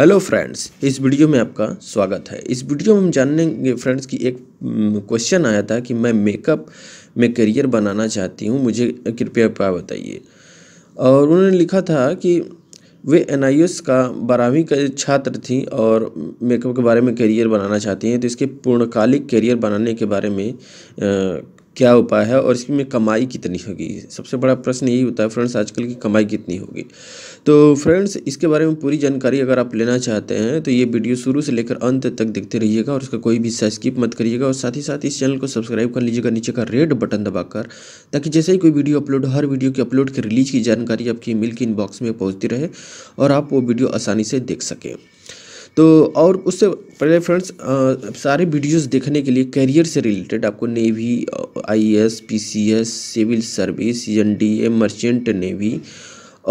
hello friends इस video में आपका स्वागत है इस वीडियो में हम जानेंगे फ्रेंड्स की एक क्वेश्चन हम्म, आया था कि मैं मेकअप में करियर बनाना चाहती हूँ मुझे कृपया उपाय बताइए और उन्होंने लिखा था कि वे एन का बारहवीं का छात्र थी और मेकअप के बारे में करियर बनाना चाहती हैं तो इसके पूर्णकालिक करियर बनाने के बारे में क्या उपाय है और इसमें कमाई कितनी होगी सबसे बड़ा प्रश्न यही होता है फ्रेंड्स आजकल की कमाई कितनी होगी तो फ्रेंड्स इसके बारे में पूरी जानकारी अगर आप लेना चाहते हैं तो ये वीडियो शुरू से लेकर अंत तक देखते रहिएगा और उसका कोई भी हिस्सा स्किप मत करिएगा और साथ ही साथ इस चैनल को सब्सक्राइब कर लीजिएगा नीचे का रेड बटन दबाकर ताकि जैसे ही कोई वीडियो अपलोड हर वीडियो की अपलोड के रिलीज की जानकारी आपकी ईमेल की इनबॉक्स में पहुँचती रहे और आप वो वीडियो आसानी से देख सकें तो और उससे पहले फ्रेंड्स सारे वीडियोस देखने के लिए करियर से रिलेटेड आपको navy IAS PCS civil service NDA merchant navy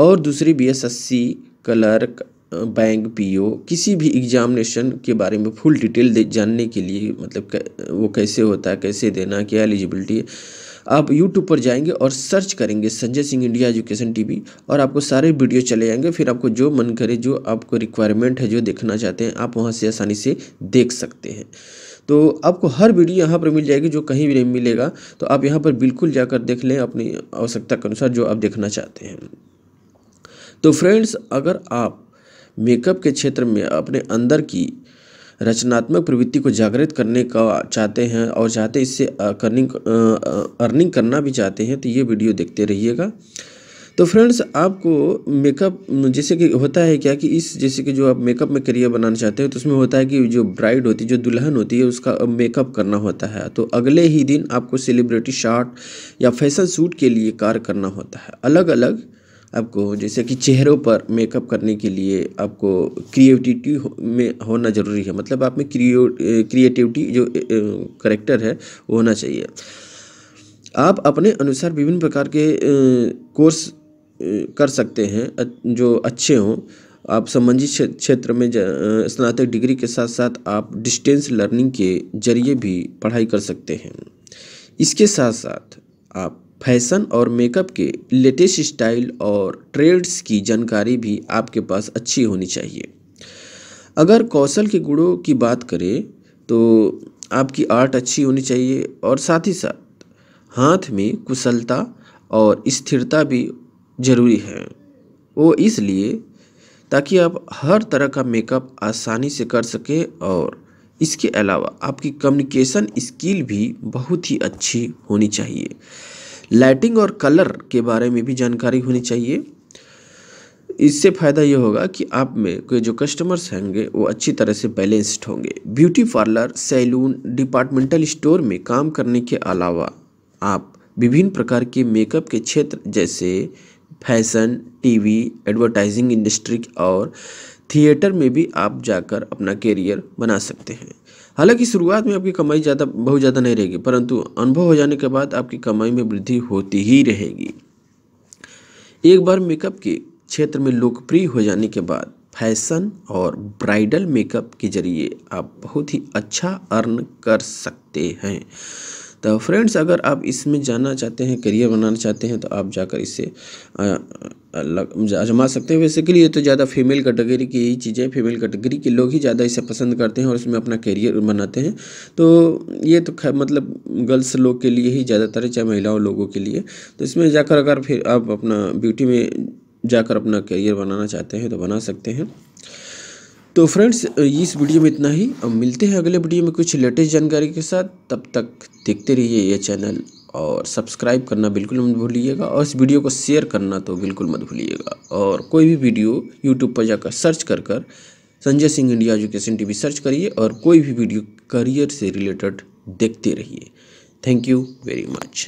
और दूसरी बीएसएससी क्लर्क बैंक पीओ किसी भी एग्जामिनेशन के बारे में फुल डिटेल जानने के लिए मतलब वो कैसे होता है कैसे देना क्या एलिजिबिलिटी है आप यूट्यूब पर जाएंगे और सर्च करेंगे Sanjay Singh India education TV और आपको सारे वीडियो चले जाएंगे फिर आपको जो मन करे जो आपको रिक्वायरमेंट है जो देखना चाहते हैं आप वहाँ से आसानी से देख सकते हैं तो आपको हर वीडियो यहाँ पर मिल जाएगी जो कहीं भी नहीं मिलेगा तो आप यहाँ पर बिल्कुल जाकर देख लें अपनी आवश्यकता के अनुसार जो आप देखना चाहते हैं तो फ्रेंड्स अगर आप मेकअप के क्षेत्र में अपने अंदर की रचनात्मक प्रवृत्ति को जागृत करने का चाहते हैं और चाहते इससे अर्निंग अर्निंग करना भी चाहते हैं तो ये वीडियो देखते रहिएगा तो फ्रेंड्स आपको मेकअप जैसे कि होता है क्या कि इस जैसे कि जो आप मेकअप में करियर बनाना चाहते हैं तो उसमें होता है कि जो ब्राइड होती है जो दुल्हन होती है उसका मेकअप करना होता है तो अगले ही दिन आपको सेलिब्रिटी शॉट या फैशन सूट के लिए कार्य करना होता है अलग अलग आपको जैसे कि चेहरों पर मेकअप करने के लिए आपको क्रिएटिविटी हो, में होना ज़रूरी है मतलब आप में क्रिएटिविटी जो करेक्टर है वो होना चाहिए आप अपने अनुसार विभिन्न प्रकार के कोर्स कर सकते हैं जो अच्छे हों आप संबंधित क्षेत्र में स्नातक डिग्री के साथ साथ आप डिस्टेंस लर्निंग के जरिए भी पढ़ाई कर सकते हैं इसके साथ साथ आप फैशन और मेकअप के लेटेस्ट स्टाइल और ट्रेड्स की जानकारी भी आपके पास अच्छी होनी चाहिए अगर कौशल के गुणों की बात करें तो आपकी आर्ट अच्छी होनी चाहिए और साथ ही साथ हाथ में कुशलता और स्थिरता भी ज़रूरी है वो इसलिए ताकि आप हर तरह का मेकअप आसानी से कर सकें और इसके अलावा आपकी कम्युनिकेशन स्किल भी बहुत ही अच्छी होनी चाहिए लाइटिंग और कलर के बारे में भी जानकारी होनी चाहिए इससे फ़ायदा ये होगा कि आप में के जो कस्टमर्स होंगे वो अच्छी तरह से बैलेंस्ड होंगे beauty parlour salon departmental store में काम करने के अलावा आप विभिन्न प्रकार के मेकअप के क्षेत्र जैसे फैशन टीवी एडवर्टाइजिंग इंडस्ट्री और थिएटर में भी आप जाकर अपना करियर बना सकते हैं हालांकि शुरुआत में आपकी कमाई ज़्यादा बहुत ज़्यादा नहीं रहेगी परंतु अनुभव हो जाने के बाद आपकी कमाई में वृद्धि होती ही रहेगी एक बार मेकअप के क्षेत्र में लोकप्रिय हो जाने के बाद फैशन और ब्राइडल मेकअप के जरिए आप बहुत ही अच्छा अर्न कर सकते हैं तो फ्रेंड्स अगर आप इसमें जाना चाहते हैं करियर बनाना चाहते हैं तो आप जाकर इससे आजमा सकते हैं बेसिकली ये तो ज़्यादा फीमेल कैटेगरी की ही चीज़ें फीमेल कैटेगरी के लोग ही ज़्यादा इसे पसंद करते हैं और इसमें अपना करियर बनाते हैं तो ये तो मतलब गर्ल्स लोग के लिए ही ज़्यादातर चाहे महिलाओं लोगों के लिए तो इसमें जाकर अगर फिर आप अपना ब्यूटी में जाकर अपना करियर बनाना चाहते हैं तो बना सकते हैं तो फ्रेंड्स इस वीडियो में इतना ही अब मिलते हैं अगले वीडियो में कुछ लेटेस्ट जानकारी के साथ तब तक देखते रहिए ये चैनल और सब्सक्राइब करना बिल्कुल मत भूलिएगा और इस वीडियो को शेयर करना तो बिल्कुल मत भूलिएगा और कोई भी वीडियो यूट्यूब पर जाकर सर्च कर कर Sanjay Singh India education T search करिए और कोई भी वीडियो करियर से रिलेटेड देखते रहिए थैंक यू वेरी मच